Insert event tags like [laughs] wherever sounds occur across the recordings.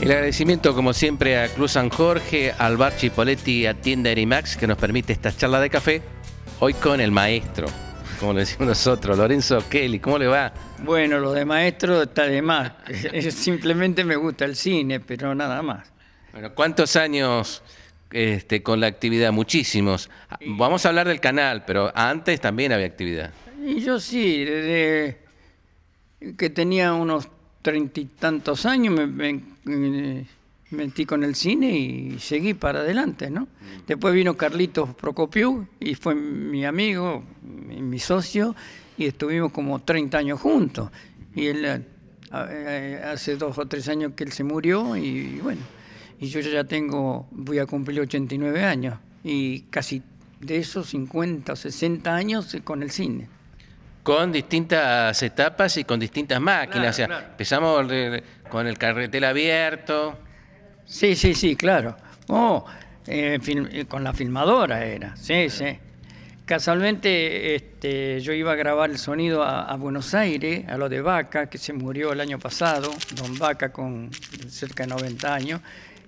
El agradecimiento, como siempre, a Cruz San Jorge, al Bar Chipoletti, a Tienda Erimax, que nos permite esta charla de café. Hoy con el maestro, como lo decimos nosotros, Lorenzo Kelly. ¿Cómo le va? Bueno, lo de maestro está de más. [laughs] Simplemente me gusta el cine, pero nada más. Bueno, ¿cuántos años este, con la actividad? Muchísimos. Ah, vamos a hablar del canal, pero antes también había actividad. Y yo sí, desde que tenía unos treinta y tantos años me, me mentí metí con el cine y seguí para adelante, ¿no? Después vino Carlitos Procopiu y fue mi amigo, mi, socio, y estuvimos como 30 años juntos. Y él eh, eh, hace dos o tres años que él se murió y, bueno, y yo ya tengo, voy a cumplir 89 años y casi de esos 50 o 60 años eh, con el cine con distintas etapas y con distintas máquinas. o sea, empezamos con el carretel abierto. Sí, sí, sí, claro. Oh, eh, eh, con la filmadora era, sí, sí. Casualmente este, yo iba a grabar el sonido a, Buenos Aires, a lo de Vaca, que se murió el año pasado, don Vaca con cerca de 90 años,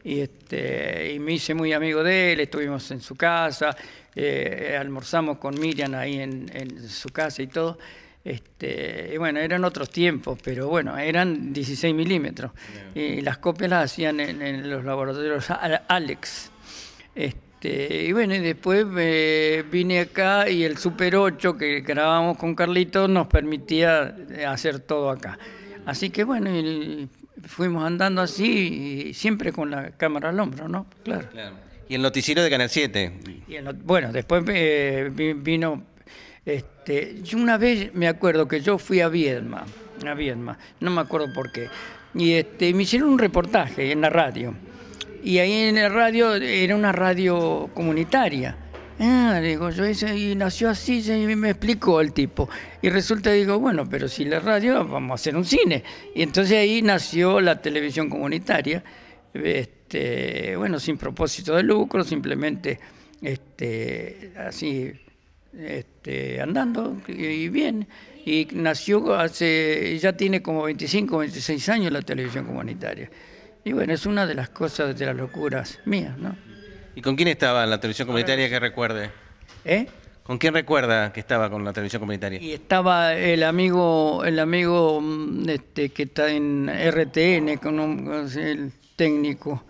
y, este, y me hice muy amigo de él, estuvimos en su casa, eh, almorzamos con Miriam ahí en, su casa y todo. Este, bueno, eran otros tiempos, pero bueno, eran 16 milímetros. Y las copias las hacían en, los laboratorios Alex. Este, y bueno, y después eh, vine acá y el Super 8 que grabamos con Carlitos nos permitía eh, hacer todo acá. Así que bueno, fuimos andando así, y siempre con la cámara al hombro, ¿no? claro. Y el noticiero de Canal 7. bueno, después eh, vino... Este, yo una vez me acuerdo que yo fui a Viedma, a Viedma, no me acuerdo por qué, y este, me hicieron un reportaje en la radio. Y ahí en la radio era una radio comunitaria. Ah, digo, yo y nació así, y me explicó el tipo. Y resulta, digo, bueno, pero si la radio, vamos a hacer un cine. Y entonces ahí nació la televisión comunitaria. Este, este, bueno, sin propósito de lucro, simplemente este, así este, andando y bien. Y nació hace, ya tiene como 25, 26 años la televisión comunitaria. Y bueno, es una de las cosas, de las locuras mías, ¿no? ¿Y con quién estaba la televisión comunitaria que recuerde? ¿Eh? ¿Con quién recuerda que estaba con la televisión comunitaria? Y estaba el amigo, el amigo mm, este, que está en RTN, con un, el técnico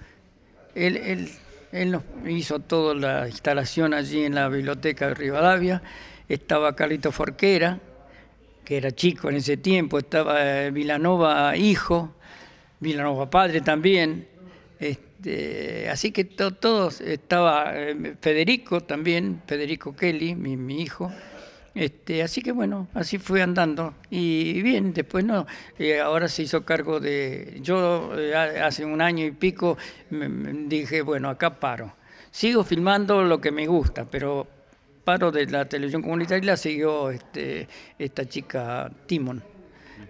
él, nos hizo toda la instalación allí en la biblioteca de Rivadavia. Estaba Carlito Forquera, que era chico en ese tiempo, estaba eh, Vilanova hijo, Vilanova padre también. Este, así que todos, estaba eh, Federico también, Federico Kelly, mi hijo, este, así que bueno, así fui andando. Y bien, después no, eh, ahora se hizo cargo de, yo eh, hace un año y pico dije, bueno, acá paro. Sigo filmando lo que me gusta, pero paro de la televisión comunitaria y la siguió este, esta chica Timon.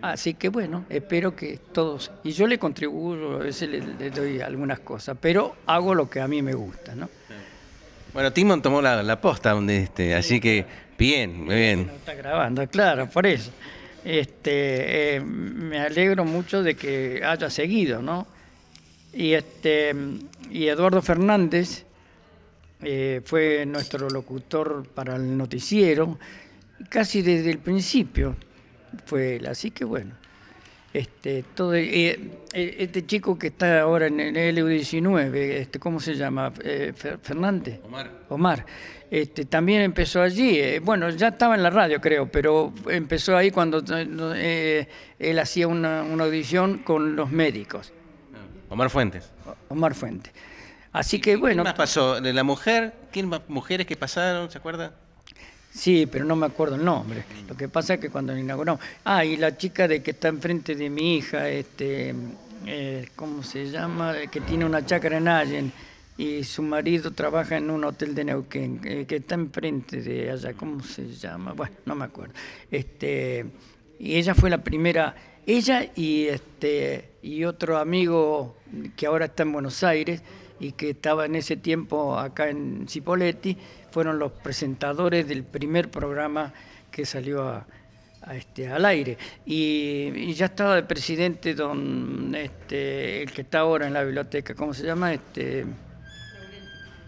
Así que bueno, espero que todos, y yo le contribuyo, a veces le, doy algunas cosas, pero hago lo que a mí me gusta, ¿no? Bueno, Timon tomó la, posta, donde este, así que Bien, muy bien. está grabando, claro, por eso. Este, eh, me alegro mucho de que haya seguido, ¿no? Y, este, y Eduardo Fernández eh, fue nuestro locutor para el noticiero casi desde el principio. Fue él, así que bueno. Este, todo, eh, eh, este chico que está ahora en el LU19, este, ¿cómo se llama? Eh, Fernández. Omar. Omar. Este, también empezó allí. bueno, ya estaba en la radio, creo, pero empezó ahí cuando él hacía una, audición con los médicos. Ah. Omar Fuentes. Omar Fuentes. Así que bueno. ¿Qué más pasó? ¿La mujer? ¿Quién mujeres que pasaron? ¿Se acuerda? Sí, pero no me acuerdo el nombre. Lo que pasa es que cuando lo inauguramos. Ah, y la chica de que está enfrente de mi hija, este, eh, ¿cómo se llama? Que tiene una chacra en Allen y su marido trabaja en un hotel de Neuquén, eh, que está enfrente de allá, ¿cómo se llama? Bueno, no me acuerdo. Este, y ella fue la primera, ella y este y otro amigo que ahora está en Buenos Aires y que estaba en ese tiempo acá en Cipoletti, fueron los presentadores del primer programa que salió este, al aire. Y, ya estaba de presidente don, este, el que está ahora en la biblioteca, ¿cómo se llama? Este,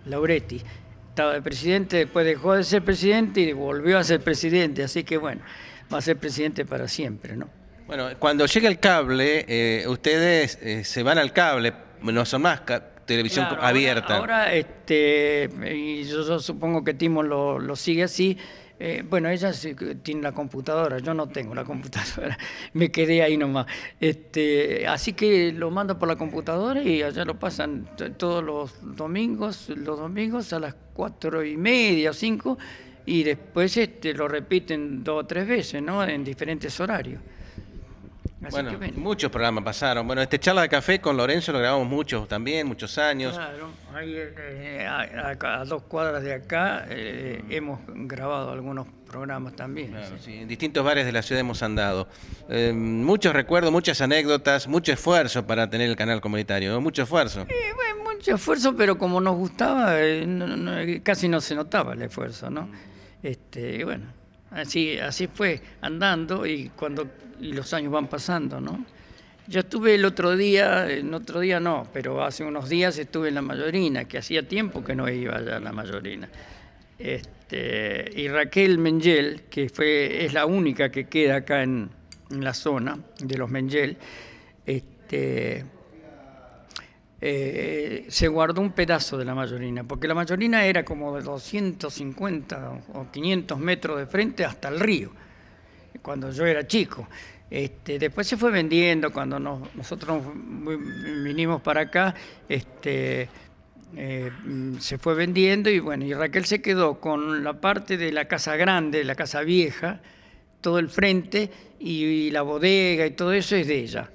Lauretti. Estaba de presidente, después dejó de ser presidente y volvió a ser presidente, así que bueno, va a ser presidente para siempre, ¿no? Bueno, cuando llega el cable, eh, ustedes eh, se van al cable, no son más televisión abierta. Ahora, este, y yo, supongo que Timo lo, sigue así. Eh, bueno, ella tiene la computadora, yo no tengo la [laughs] computadora, me quedé ahí nomás. Este, así que lo mando por la computadora y allá lo pasan todos los domingos, los domingos a las cuatro y media, cinco, y después este, lo repiten dos o tres veces, ¿no? En diferentes horarios bueno, muchos programas pasaron. Bueno, este charla de café con Lorenzo lo grabamos muchos también, muchos años. Claro, eh, a, dos cuadras de acá eh, hemos grabado algunos programas también. en distintos bares de la ciudad hemos andado. Eh, muchos recuerdos, muchas anécdotas, mucho esfuerzo para tener el canal comunitario, mucho esfuerzo. mucho esfuerzo, pero como nos gustaba, casi no se notaba el esfuerzo, ¿no? Mm. Este, bueno. Así, así fue, andando y cuando los años van pasando, ¿no? Yo estuve el otro día, el otro día no, pero hace unos días estuve en la Mayorina, que hacía tiempo que no iba allá a la Mayorina. Este, y Raquel Mengel, que fue, es la única que queda acá en, en la zona de los Mengel, este, eh, se guardó un pedazo de la mayorina, porque la mayorina era como de 250 o 500 metros de frente hasta el río, cuando yo era chico. Este, después se fue vendiendo, cuando nosotros vinimos para acá, este, eh, se fue vendiendo y bueno, y Raquel se quedó con la parte de la casa grande, la casa vieja, todo el frente y la bodega y todo eso es de ella.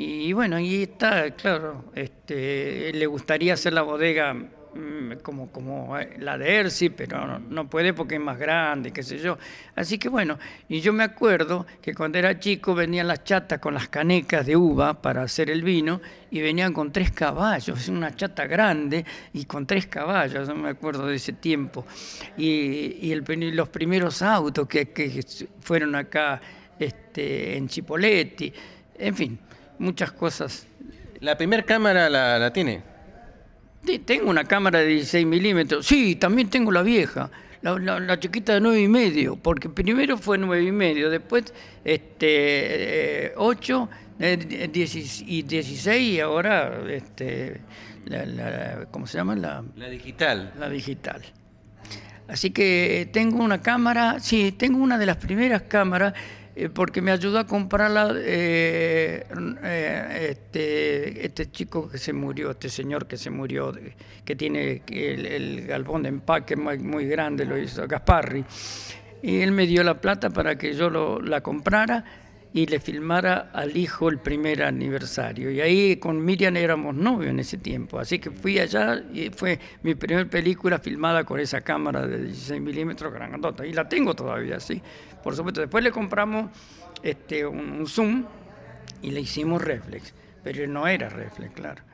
Y bueno, ahí está, claro, este, le gustaría hacer la bodega mm, como, como eh, la de Ersi, pero no, puede porque es más grande, qué sé yo. Así que bueno, y yo me acuerdo que cuando era chico venían las chatas con las canecas de uva para hacer el vino y venían con tres caballos, una chata grande y con tres caballos, no me acuerdo de ese tiempo. Y, los primeros autos que, fueron acá este, en Chipoletti, en fin muchas cosas. ¿La primera cámara la, tiene? Sí, tengo una cámara de 16 milímetros. Sí, también tengo la vieja, la, chiquita de 9 y medio, porque primero fue 9 y medio, después este, 8 eh, eh, y 16 y ahora, este, ¿cómo se llama? la digital. La digital. Así que eh, tengo una cámara, sí, tengo una de las primeras cámaras eh, porque me ayudó a comprarla eh, eh, este, este, chico que se murió, este señor que se murió, que tiene el, galbón de empaque muy, grande, lo hizo Gasparri. Y él me dio la plata para que yo lo, la comprara y le filmara al hijo el primer aniversario. Y ahí con Miriam éramos novios en ese tiempo. Así que fui allá y fue mi primera película filmada con esa cámara de 16 milímetros grandota. Y la tengo todavía, sí. Por supuesto, después le compramos este, un, un zoom y le hicimos reflex. Pero no era reflex, claro.